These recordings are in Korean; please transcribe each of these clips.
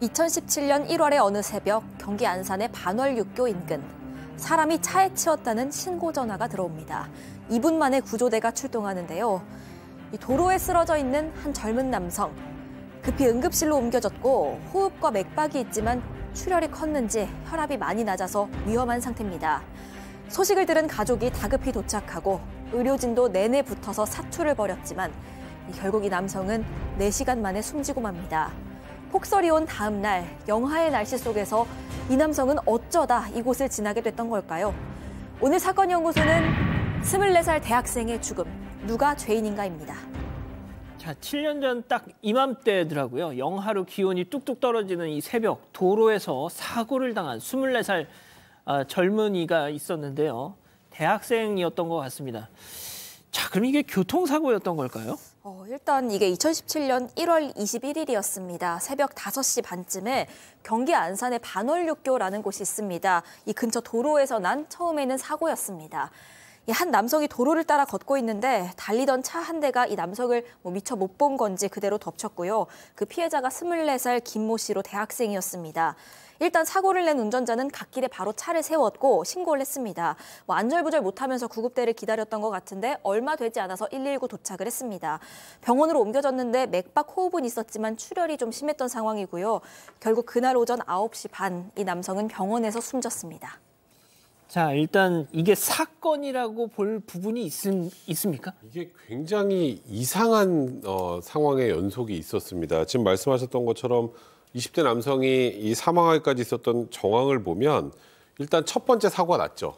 2017년 1월의 어느 새벽 경기 안산의 반월육교 인근 사람이 차에 치였다는 신고 전화가 들어옵니다. 2분 만에 구조대가 출동하는데요. 도로에 쓰러져 있는 한 젊은 남성 급히 응급실로 옮겨졌고 호흡과 맥박이 있지만 출혈이 컸는지 혈압이 많이 낮아서 위험한 상태입니다. 소식을 들은 가족이 다급히 도착하고 의료진도 내내 붙어서 사투를 벌였지만 결국 이 남성은 4시간 만에 숨지고 맙니다. 폭설이 온 다음 날 영하의 날씨 속에서 이 남성은 어쩌다 이곳을 지나게 됐던 걸까요? 오늘 사건 연구소는 24살 대학생의 죽음, 누가 죄인인가입니다. 자, 7년 전 딱 이맘때더라고요. 영하로 기온이 뚝뚝 떨어지는 이 새벽 도로에서 사고를 당한 24살 아, 젊은이가 있었는데요. 대학생이었던 것 같습니다. 자, 그럼 이게 교통사고였던 걸까요? 어, 일단 이게 2017년 1월 21일이었습니다. 새벽 5시 반쯤에 경기 안산의 반월육교라는 곳이 있습니다. 이 근처 도로에서 난 처음에는 사고였습니다. 한 남성이 도로를 따라 걷고 있는데 달리던 차 한 대가 이 남성을 뭐 미처 못 본 건지 그대로 덮쳤고요. 그 피해자가 24살 김모 씨로 대학생이었습니다. 일단 사고를 낸 운전자는 갓길에 바로 차를 세웠고 신고를 했습니다. 뭐 안절부절 못하면서 구급대를 기다렸던 것 같은데 얼마 되지 않아서 119 도착을 했습니다. 병원으로 옮겨졌는데 맥박 호흡은 있었지만 출혈이 좀 심했던 상황이고요. 결국 그날 오전 9시 반 이 남성은 병원에서 숨졌습니다. 자, 일단 이게 사건이라고 볼 부분이 있, 있습니까? 이게 굉장히 이상한 어, 상황의 연속이 있었습니다. 지금 말씀하셨던 것처럼 20대 남성이 이 사망하기까지 있었던 정황을 보면 일단 첫 번째 사고가 났죠.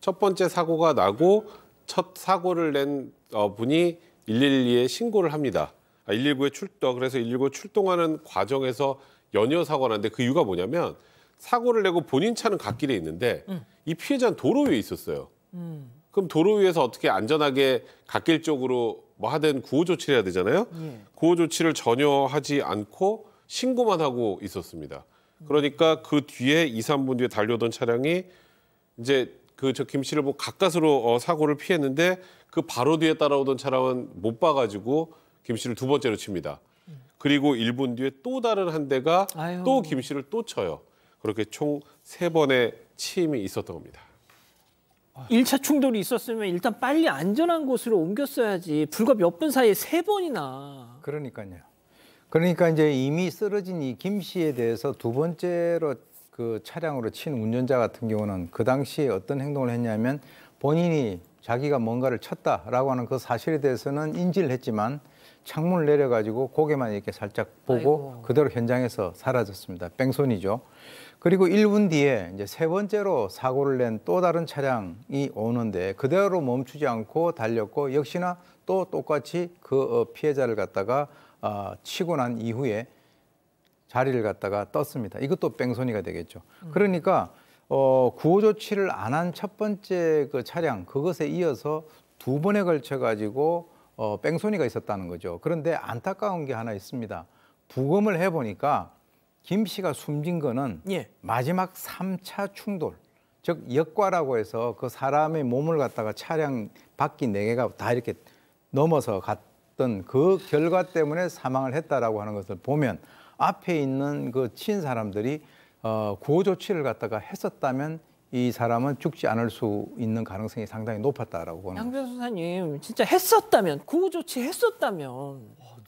첫 번째 사고가 나고 첫 사고를 낸 어, 분이 112에 신고를 합니다. 아, 119에 출동. 그래서 119 출동하는 과정에서 연이어 사고가 났는데 그 이유가 뭐냐면 사고를 내고 본인 차는 갓길에 있는데 음. 이 피해자는 도로 위에 있었어요. 음. 그럼 도로 위에서 어떻게 안전하게 갓길 쪽으로 뭐 하든 구호 조치를 해야 되잖아요. 예. 구호 조치를 전혀 하지 않고 신고만 하고 있었습니다. 그러니까 그 뒤에 2, 3분 뒤에 달려오던 차량이 이제 그 저 김 씨를 보고 가까스로 어, 사고를 피했는데 그 바로 뒤에 따라오던 차량은 못 봐가지고 김 씨를 두 번째로 칩니다. 그리고 1분 뒤에 또 다른 한 대가 또 김 씨를 또 쳐요. 그렇게 총 세번의 침이 있었던 겁니다. 1차 충돌이 있었으면 일단 빨리 안전한 곳으로 옮겼어야지 불과 몇 분 사이에 세 번이나. 그러니까요. 그러니까 이제 이미 쓰러진 이 김 씨에 대해서 두 번째로 그 차량으로 친 운전자 같은 경우는 그 당시에 어떤 행동을 했냐면 본인이 자기가 뭔가를 쳤다라고 하는 그 사실에 대해서는 인지를 했지만 창문을 내려가지고 고개만 이렇게 살짝 보고 아이고. 그대로 현장에서 사라졌습니다. 뺑소니죠. 그리고 1분 뒤에 이제 세 번째로 사고를 낸 또 다른 차량이 오는데 그대로 멈추지 않고 달렸고 역시나 또 똑같이 그 어, 피해자를 갖다가 어, 치고 난 이후에 자리를 갖다가 떴습니다. 이것도 뺑소니가 되겠죠. 음. 그러니까 어, 구호 조치를 안 한 첫 번째 그 차량 그것에 이어서 두 번에 걸쳐 가지고 어, 뺑소니가 있었다는 거죠. 그런데 안타까운 게 하나 있습니다. 부검을 해보니까 김 씨가 숨진 거는 예. 마지막 3차 충돌, 즉 역과라고 해서 그 사람의 몸을 갖다가 차량 바퀴 4개가 다 이렇게 넘어서 갔던 그 결과 때문에 사망을 했다라고 하는 것을 보면 앞에 있는 그 친 사람들이 어, 구호 조치를 갖다가 했었다면 이 사람은 죽지 않을 수 있는 가능성이 상당히 높았다라고 보는 양변 수사님 진짜 했었다면 구호 조치 했었다면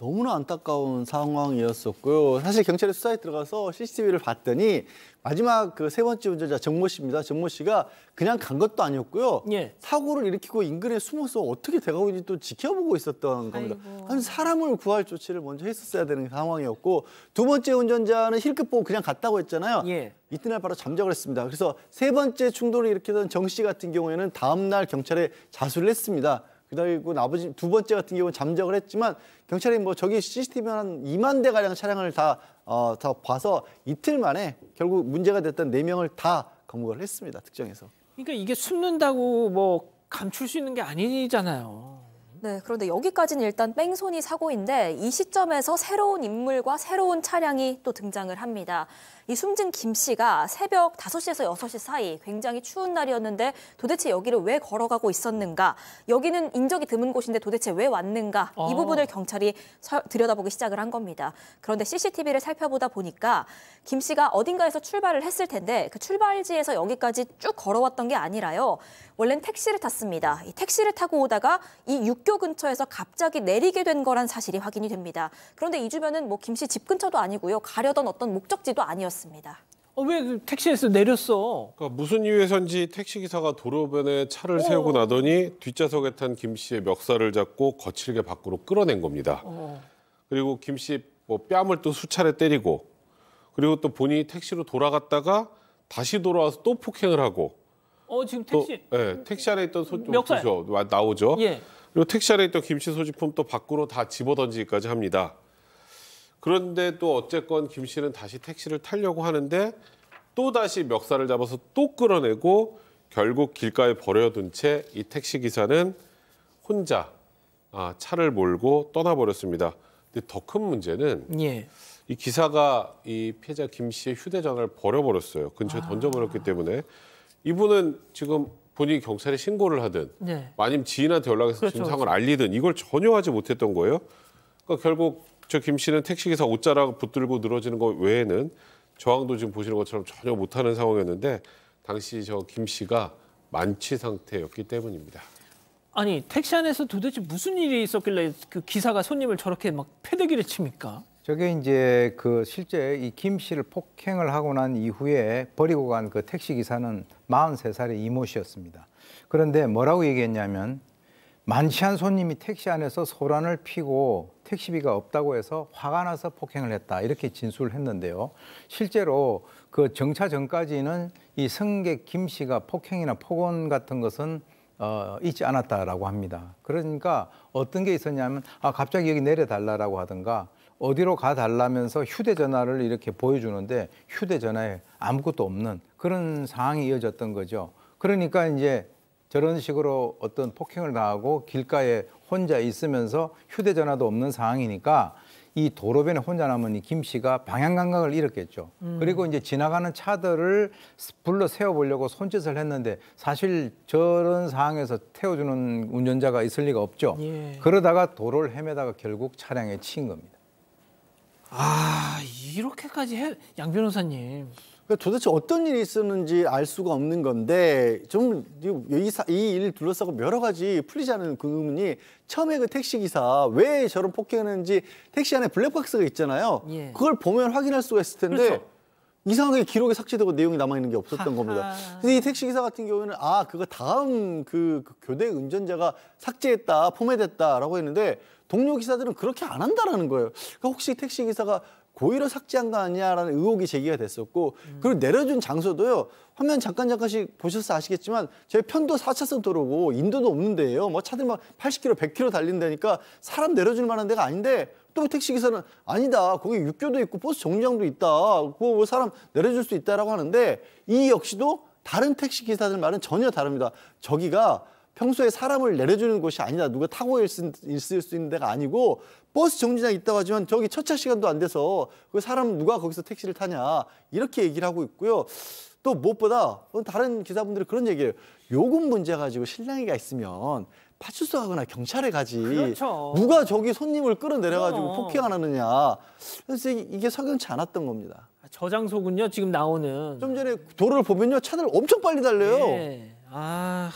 너무나 안타까운 상황이었었고요. 사실 경찰에 수사에 들어가서 CCTV를 봤더니 마지막 그 세 번째 운전자 정모 씨입니다. 정모 씨가 그냥 간 것도 아니었고요. 예. 사고를 일으키고 인근에 숨어서 어떻게 돼가고 있는지 또 지켜보고 있었던 겁니다. 한 사람을 구할 조치를 먼저 했었어야 되는 상황이었고 두 번째 운전자는 힐끗 보고 그냥 갔다고 했잖아요. 예. 이튿날 바로 잠적을 했습니다. 그래서 세 번째 충돌을 일으키던 정 씨 같은 경우에는 다음날 경찰에 자수를 했습니다. 그리고 나머지 두 번째 같은 경우는 잠적을 했지만 경찰이 뭐 저기 CCTV 한 2만 대 가량 차량을 다, 어, 다 봐서 이틀 만에 결국 문제가 됐던 네 명을 다 검거를 했습니다. 특정해서. 그러니까 이게 숨는다고 뭐 감출 수 있는 게 아니잖아요. 네, 그런데 여기까지는 일단 뺑소니 사고인데 이 시점에서 새로운 인물과 새로운 차량이 또 등장을 합니다. 이 숨진 김 씨가 새벽 5시에서 6시 사이 굉장히 추운 날이었는데 도대체 여기를 왜 걸어가고 있었는가? 여기는 인적이 드문 곳인데 도대체 왜 왔는가? 이 어. 부분을 경찰이 들여다보기 시작을 한 겁니다. 그런데 CCTV를 살펴보다 보니까 김 씨가 어딘가에서 출발을 했을 텐데 그 출발지에서 여기까지 쭉 걸어왔던 게 아니라요. 원래는 택시를 탔습니다. 이 택시를 타고 오다가 이 육교 근처에서 갑자기 내리게 된 거란 사실이 확인이 됩니다. 그런데 이 주변은 뭐 김 씨 집 근처도 아니고요. 가려던 어떤 목적지도 아니었어요. 나왔습니다. 어, 왜 그 택시에서 내렸어? 그러니까 무슨 이유에선지 택시기사가 도로변에 차를 오. 어. 세우고 나더니 뒷좌석에 탄 김 씨의 멱살을 잡고 거칠게 밖으로 끌어낸 겁니다. 오. 어. 그리고 김씨뭐 뺨을 또 수차례 때리고 그리고 또 본인이 택시로 돌아갔다가 다시 돌아와서 또 폭행을 하고 어 지금 택시 또, 예, 네, 택시 안에 있던 소, 멱살 나오죠. 예. 그리고 택시 안에 있던 김 씨 소지품 또 밖으로 다 집어던지기까지 합니다. 그런데 또 어쨌건 김 씨는 다시 택시를 타려고 하는데 또 다시 멱살을 잡아서 또 끌어내고 결국 길가에 버려둔 채 이 택시 기사는 혼자 아, 차를 몰고 떠나버렸습니다. 근데 더 큰 문제는 예. 이 기사가 이 피해자 김 씨의 휴대전화를 버려버렸어요. 근처에 아. 던져버렸기 때문에 이분은 지금 본인이 경찰에 신고를 하든 네. 아니면 지인한테 연락해서 그렇죠. 증상을 그렇죠. 알리든 이걸 전혀 하지 못했던 거예요. 그러니까 결국 저김 씨는 택시기사 옷자락 붙들고 늘어지는 것 외에는 저항도 지금 보시는 것처럼 전혀 못하는 상황이었는데 당시 저 김 씨가 만취 상태였기 때문입니다. 아니 택시 안에서 도대체 무슨 일이 있었길래 그 기사가 손님을 저렇게 막 패대기를 칩니까? 저게 이제 그 실제 이김 씨를 폭행을 하고 난 이후에 버리고 간 그 택시 기사는 43살의 이모 씨였습니다. 그런데 뭐라고 얘기했냐면 만취한 손님이 택시 안에서 소란을 피고 택시비가 없다고 해서 화가 나서 폭행을 했다 이렇게 진술을 했는데요. 실제로 그 정차 전까지는 이 승객 김 씨가 폭행이나 폭언 같은 것은 어, 있지 않았다라고 합니다. 그러니까 어떤 게 있었냐면 아 갑자기 여기 내려달라라고 하든가 어디로 가달라면서 휴대전화를 이렇게 보여주는데 휴대전화에 아무것도 없는 그런 상황이 이어졌던 거죠. 그러니까 이제 저런 식으로 어떤 폭행을 당하고 길가에 혼자 있으면서 휴대전화도 없는 상황이니까 이 도로변에 혼자 남은 이 김 씨가 방향 감각을 잃었겠죠. 음. 그리고 이제 지나가는 차들을 불러 세워보려고 손짓을 했는데 사실 저런 상황에서 태워주는 운전자가 있을 리가 없죠. 예. 그러다가 도로를 헤매다가 결국 차량에 치인 겁니다. 아 이렇게까지 해양 변호사님 그러니까 도대체 어떤 일이 있었는지 알 수가 없는 건데 좀이일 이 둘러싸고 여러 가지 풀리지 않은 그 의문이 처음에 그 택시 기사 왜 저런 폭행했는지 택시 안에 블랙박스가 있잖아요. 예. 그걸 보면 확인할 수가 있을 텐데 그렇죠. 이상하게 기록에 삭제되고 내용이 남아 있는 게 없었던 겁니다. 근데 이 택시 기사 같은 경우에는 아 그거 다음 그, 그 교대 운전자가 삭제했다 포맷했다라고 했는데 동료 기사들은 그렇게 안 한다라는 거예요. 그러니까 혹시 택시 기사가 고의로 삭제한 거 아니냐라는 의혹이 제기가 됐었고 음. 그리고 내려준 장소도요 화면 잠깐 잠깐씩 보셔서 아시겠지만 제 편도 4차선 도로고 인도도 없는 데요뭐 차들 막 80km 100km 달린다니까 사람 내려줄 만한 데가 아닌데 또 택시기사는 아니다 거기 육교도 있고 버스 정류장도 있다 그 사람 내려줄 수 있다라고 하는데 이 역시도 다른 택시기사들 말은 전혀 다릅니다 저기가 평소에 사람을 내려주는 곳이 아니다. 누가 타고 있을, 수 있는 데가 아니고 버스 정류장 있다고 하지만 저기 첫차 시간도 안 돼서 그 사람 누가 거기서 택시를 타냐 이렇게 얘기를 하고 있고요. 또 무엇보다 다른 기사분들이 그런 얘기예요. 요금 문제 가지고 실랑이가 있으면 파출소 가거나 경찰에 가지 그렇죠. 누가 저기 손님을 끌어내려가지고 폭행을 하느냐 그래서 이게 석연치 않았던 겁니다. 아, 저장소군요 지금 나오는. 좀 전에 도로를 보면요 차들 엄청 빨리 달려요. 네. 아...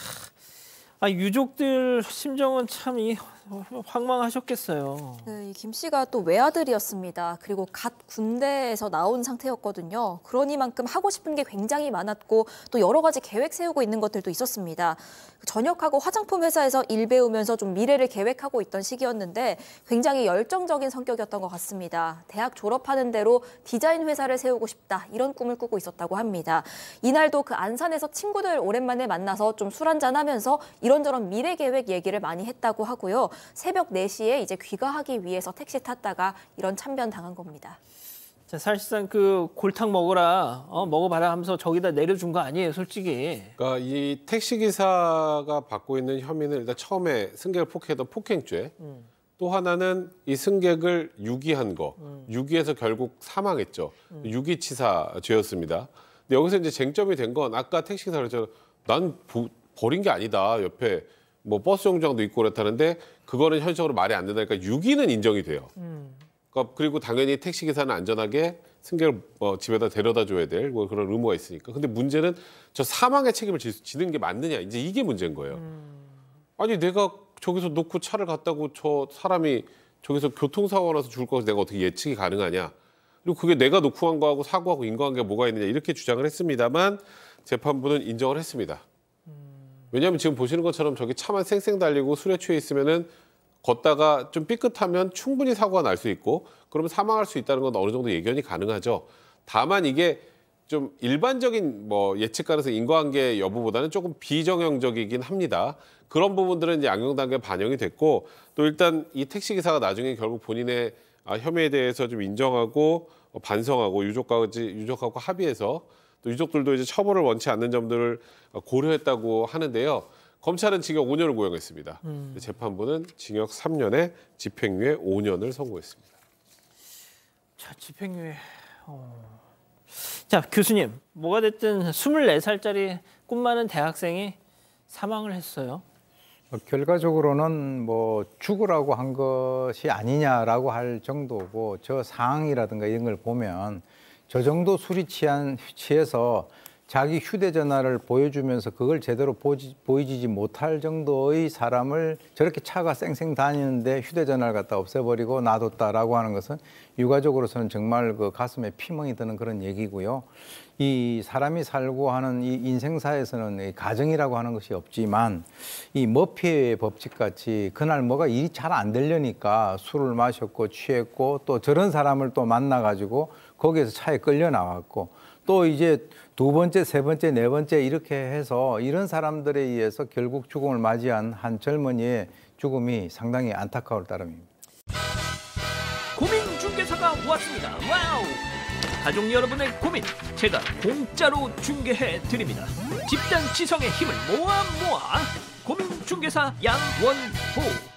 아, 유족들 심정은 참이 어, 황망하셨겠어요. 네, 김 씨가 또 외아들이었습니다. 그리고 갓 군대에서 나온 상태였거든요. 그러니만큼 하고 싶은 게 굉장히 많았고 또 여러 가지 계획 세우고 있는 것들도 있었습니다. 전역하고 화장품 회사에서 일 배우면서 좀 미래를 계획하고 있던 시기였는데 굉장히 열정적인 성격이었던 것 같습니다. 대학 졸업하는 대로 디자인 회사를 세우고 싶다 이런 꿈을 꾸고 있었다고 합니다. 이날도 그 안산에서 친구들 오랜만에 만나서 좀 술 한잔 하면서 이런저런 미래 계획 얘기를 많이 했다고 하고요. 새벽 4시에 이제 귀가하기 위해서 택시 탔다가 이런 참변 당한 겁니다. 자, 사실상 그 골탕 먹어라, 어, 먹어봐라 하면서 저기다 내려준 거 아니에요, 솔직히. 그러니까 이 택시 기사가 받고 있는 혐의는 일단 처음에 승객을 폭행했던 폭행죄. 음. 또 하나는 이 승객을 유기한 거. 음. 유기해서 결국 사망했죠. 음. 유기치사 죄였습니다. 근데 여기서 이제 쟁점이 된 건 아까 택시 기사를 제가 난 보, 버린 게 아니다. 옆에 뭐 버스 정류장도 있고 그렇다는데 그거는 현실적으로 말이 안 된다니까 6위는 인정이 돼요. 음. 그까 그러니까 그리고 당연히 택시 기사는 안전하게 승객을 어, 집에다 데려다 줘야 될뭐 그런 의무가 있으니까. 근데 문제는 저 사망의 책임을 지, 는게 맞느냐 이제 이게 문제인 거예요. 음. 아니 내가 저기서 놓고 차를 갔다고 저 사람이 저기서 교통사고가 나서 죽을 거라서 내가 어떻게 예측이 가능하냐. 그리고 그게 내가 놓고 한 거하고 사고하고 인과관계가 뭐가 있느냐 이렇게 주장을 했습니다만 재판부는 인정을 했습니다. 왜냐하면 지금 보시는 것처럼 저기 차만 쌩쌩 달리고 술에 취해 있으면은 걷다가 좀 삐끗하면 충분히 사고가 날 수 있고 그러면 사망할 수 있다는 건 어느 정도 예견이 가능하죠. 다만 이게 좀 일반적인 뭐 예측 가능성 인과관계 여부보다는 조금 비정형적이긴 합니다. 그런 부분들은 이제 양형 단계 반영이 됐고 또 일단 이 택시 기사가 나중에 결국 본인의 아, 혐의에 대해서 좀 인정하고 반성하고 유족과 유족하고 합의해서 또 유족들도 이제 처벌을 원치 않는 점들을 고려했다고 하는데요. 검찰은 징역 5년을 구형했습니다. 음. 재판부는 징역 3년에 집행유예 5년을 선고했습니다. 자, 집행유예. 어... 자, 교수님, 뭐가 됐든 24살짜리 꿈 많은 대학생이 사망을 했어요. 뭐 결과적으로는 뭐 죽으라고 한 것이 아니냐라고 할 정도고 저 상황이라든가 이런 걸 보면 저 정도 술이 취한 취해서 자기 휴대전화를 보여주면서 그걸 제대로 보지, 보이지 못할 정도의 사람을 저렇게 차가 쌩쌩 다니는데 휴대전화를 갖다 없애버리고 놔뒀다라고 하는 것은 유가적으로서는 정말 그 가슴에 피멍이 드는 그런 얘기고요. 이 사람이 살고 하는 이 인생사에서는 이 가정이라고 하는 것이 없지만 이 머피의 법칙 같이 그날 뭐가 일이 잘 안 되려니까 술을 마셨고 취했고 또 저런 사람을 또 만나가지고 거기에서 차에 끌려 나왔고 또 이제 두 번째, 세 번째, 네 번째 이렇게 해서 이런 사람들에 의해서 결국 죽음을 맞이한 한 젊은이의 죽음이 상당히 안타까울 따름입니다. 고민 중개사가 왔습니다. 와우! 가족 여러분의 고민 제가 공짜로 중개해 드립니다. 집단 지성의 힘을 모아 모아 고민 중개사 양원호